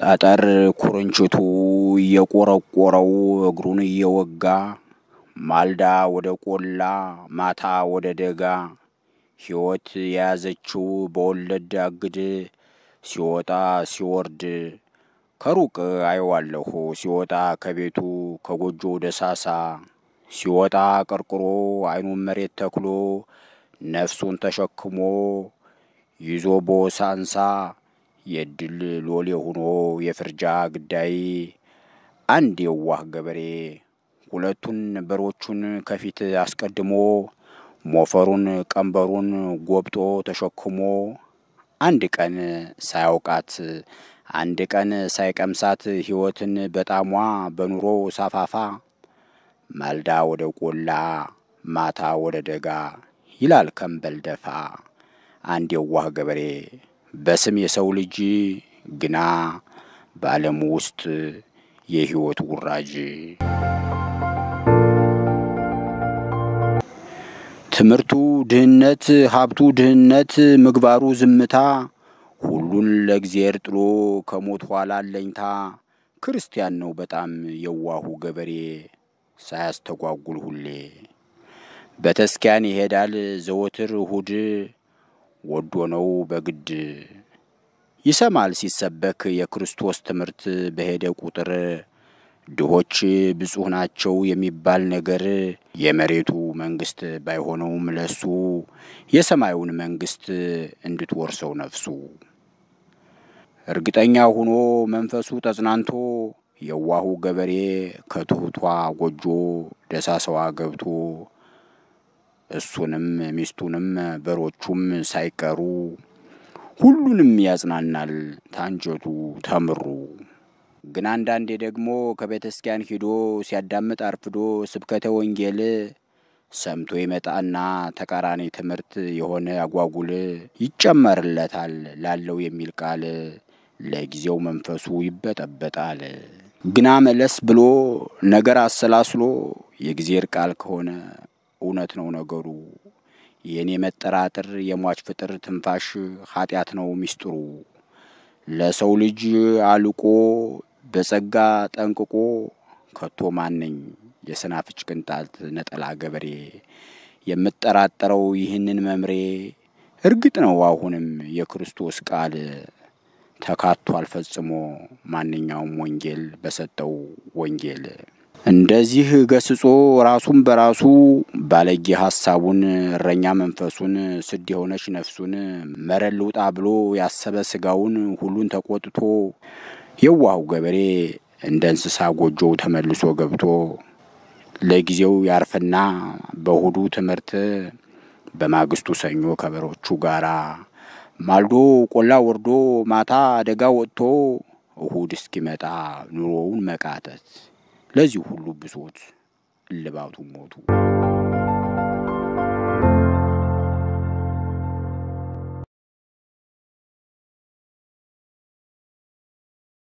ጠጠር ኩርንችቱ እየቆረቆረው እግሩን እየወጋ ማልዳ ወደ ቆላ ማታ ወደ ደጋ ሕይወት የያዘችው በወለድ አግድ ሲወጣ ሲወርድ ከሩቅ አየዋለሁ ሲወጣ ከቤቱ ከጎጆ ወደ ሳሳ ሲወጣ ቀርቅሮ አይኑን መሬት ተክሎ ነፍሱን ተሸክሞ ይዞ ቦሳንሳ የድል ሎሌ ሆኖ የፍርጃ ግዳይ አንድ የዋህ ገበሬ ሁለቱን በሮቹን ከፊት አስቀድሞ ሞፈሩን ቀንበሩን ጎብጦ ተሸክሞ አንድ ቀን ሳያውቃት አንድ ቀን ሳይቀምሳት ሕይወትን በጣሟ በኑሮ ሳፋፋ ማልዳ ወደ ቆላ ማታ ወደ ደጋ ይላል ከንበል ደፋ አንድ የዋህ ገበሬ። በስም የሰው ልጅ ግና በአለም ውስጥ የህይወት ውራጅ ትምህርቱ ድህነት፣ ሀብቱ ድህነት፣ ምግባሩ ዝምታ፣ ሁሉን ለእግዜር ጥሎ ከሞት ኋላ አለኝታ። ክርስቲያን ነው በጣም የዋሁ ገበሬ ሳያስተጓጉል ሁሌ በተስኪያን ይሄዳል ዘወትር እሁድ ወዶ ነው በግድ ይሰማል ሲሰበክ የክርስቶስ ትምህርት በሄደ ቁጥር ድሆች ብፁህ ናቸው የሚባል ነገር የመሬቱ መንግስት ባይሆነውም ለሱ የሰማዩን መንግስት እንድትወርሰው ነፍሱ እርግጠኛ ሆኖ መንፈሱ ተጽናንቶ የዋሁ ገበሬ ከትሑቷ ጎጆ ደሳሰዋ ገብቶ እሱንም ሚስቱንም በሮቹም ሳይቀሩ ሁሉንም ያጽናናል ታንጀቱ ተምሩ። ግን አንዳንዴ ደግሞ ከቤተክርስቲያን ሂዶ ሲያዳምጥ አርፍዶ ስብከተ ወንጌል ሰምቶ ይመጣና ተቃራኒ ትምህርት የሆነ አጓጉል ይጨመርለታል ላለው የሚል ቃል ለጊዜው መንፈሱ ይበጠበጣል። ግና መለስ ብሎ ነገር አሰላስሎ የእግዚአብሔር ቃል ከሆነ እውነት ነው ነገሩ። የእኔ መጠራጥር የሟች ፍጥር ትንፋሽ ኃጢአት ነው ሚስጥሩ። ለሰው ልጅ አልቆ በጸጋ ጠንቅቆ ከቶ ማነኝ የሰናፍጭ ቅንጣት ነጠላ ገበሬ የምጠራጠረው ይህንን መምሬ። እርግጥ ነው አሁንም የክርስቶስ ቃል ተካቷል ፈጽሞ ማንኛውም ወንጌል በሰጠው ወንጌል እንደዚህ ገስጾ ራሱን በራሱ ባለጌ ሀሳቡን እረኛ መንፈሱን ስድ የሆነች ነፍሱን መረል ልውጣ ብሎ ያሰበ ስጋውን ሁሉን ተቆጥቶ የዋሁ ገበሬ እንደ እንስሳ ጎጆው ተመልሶ ገብቶ ለጊዜው ያርፍና በእሁዱ ትምህርት በማግስቱ ሰኞ ከበሮቹ ጋራ ማልዶ ቆላ ወርዶ ማታ አደጋ ወጥቶ እሁድ እስኪመጣ ኑሮውን መቃተት ለዚህ ሁሉ ብሶት እልባቱ ሞቱ።